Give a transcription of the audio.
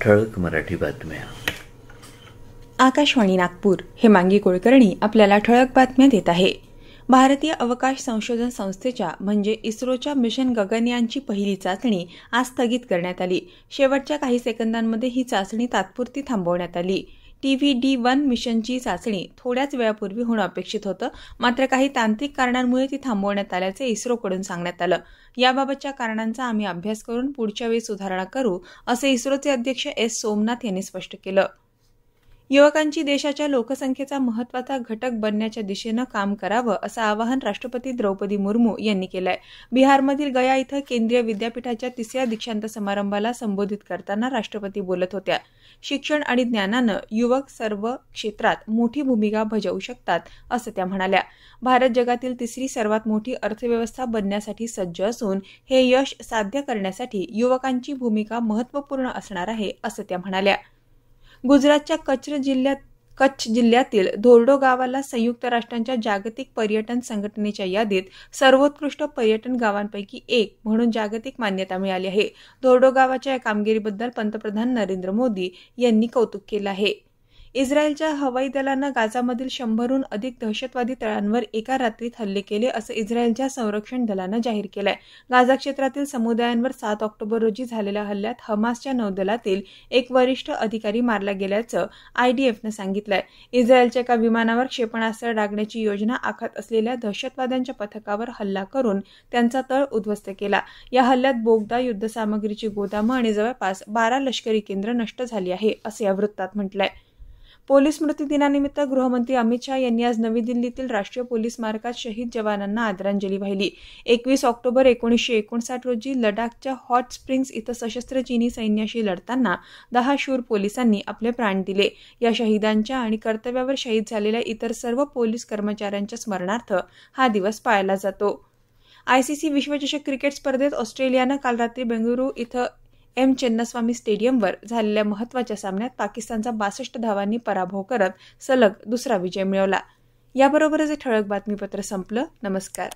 ठळक मराठी बातम्या आकाशवाणी नागपूर हे मांगी कुळकर्णी आपल्याला ठळक बातम्या देत आहे भारतीय अवकाश संशोधन संस्थेच्या म्हणजे इस्रोच्या मिशन गगनयानची पहिली चाचणी आज स्थगित करण्यात आली शेवटच्या काही सेकंदांमध्ये ही चाचणी तात्पुरती थांबवण्यात आली टी व्ही डी वन मिशनची चाचणी थोड्याच वेळापूर्वी होणं अपेक्षित होतं मात्र काही तांत्रिक कारणांमुळे ती थांबवण्यात आल्याचं इस्रोकडून सांगण्यात आलं याबाबतच्या कारणांचा आम्ही अभ्यास करून पुढच्या वेळी सुधारणा करू असं इस्रोचे अध्यक्ष एस सोमनाथ यांनी स्पष्ट केलं युवकांची देशाच्या लोकसंख्येचा महत्वाचा घटक बनण्याच्या दिशेनं काम करावं असं आवाहन राष्ट्रपती द्रौपदी मुर्मू यांनी केलं आहे बिहारमधील गया इथं केंद्रीय विद्यापीठाच्या तिसऱ्या दीक्षांत समारंभाला संबोधित करताना राष्ट्रपती बोलत होत्या शिक्षण आणि ज्ञानानं युवक सर्व क्षेत्रात मोठी भूमिका बजावू शकतात असं त्या म्हणाल्या भारत जगातील तिसरी सर्वात मोठी अर्थव्यवस्था बनण्यासाठी सज्ज असून हे यश साध्य करण्यासाठी युवकांची भूमिका महत्वपूर्ण असणार आहे असं त्या म्हणाल्या गुजरातच्या कच्छ जिल्ह्यात कच्छ जिल्ह्यातील धोरडो गावाला संयुक्त राष्ट्रांच्या जागतिक पर्यटन संघटनेच्या यादीत सर्वोत्कृष्ट पर्यटन गावांपैकी एक म्हणून जागतिक मान्यता मिळाली आहे धोरडो गावाच्या या कामगिरीबद्दल पंतप्रधान नरेंद्र मोदी यांनी कौतुक केलं आहे इस्रायलच्या हवाई दलानं गाझामधील शंभरहून अधिक दहशतवादी तळांवर एका रात्रीत हल्ले केले असं इस्रायलच्या संरक्षण दलानं जाहीर केलं गाझा क्षेत्रातील समुदायांवर सात ऑक्टोबर रोजी झालेल्या हल्ल्यात हमासच्या नौदलातील एक वरिष्ठ अधिकारी मारला गेल्याचं आयडीएफनं सांगितलंय इस्रायलच्या एका विमानावर क्षेपणास्त्र डागण्याची योजना आखत असलेल्या दहशतवाद्यांच्या पथकावर हल्ला करून त्यांचा तळ उद्ध्वस्त केला या हल्ल्यात बोगदा युद्धसामग्रीची गोदामं आणि जवळपास बारा लष्करी केंद्र नष्ट झाली आहे असं या वृत्तात म्हटलंय पोलीस दिनानिमित्त गृहमंत्री अमित शहा यांनी आज नवी दिल्लीतील राष्ट्रीय पोलीस स्मारकात शहीद जवानांना आदरांजली वाहिली एकवीस ऑक्टोबर एकोणीसशे एकोणसाठ रोजी लडाखच्या हॉट स्प्रिंग्स इथं सशस्त्र चीनी सैन्याशी लढताना दहा शूर पोलिसांनी आपले प्राण दिले या शहीदांच्या आणि कर्तव्यावर शहीद झालेल्या इतर सर्व पोलीस कर्मचाऱ्यांच्या स्मरणार्थ हा दिवस पाळला जातो आयसीसी विश्वचषक क्रिकेट स्पर्धेत ऑस्ट्रेलियानं काल रात्री बेंगळुरू इथं एम चेन्नस्वामी स्टेडियमवर झालेल्या महत्त्वाच्या सामन्यात पाकिस्तानचा बासष्ट धावांनी पराभव करत सलग दुसरा विजय मिळवला याबरोबरच हे ठळक बातमीपत्र संपलं नमस्कार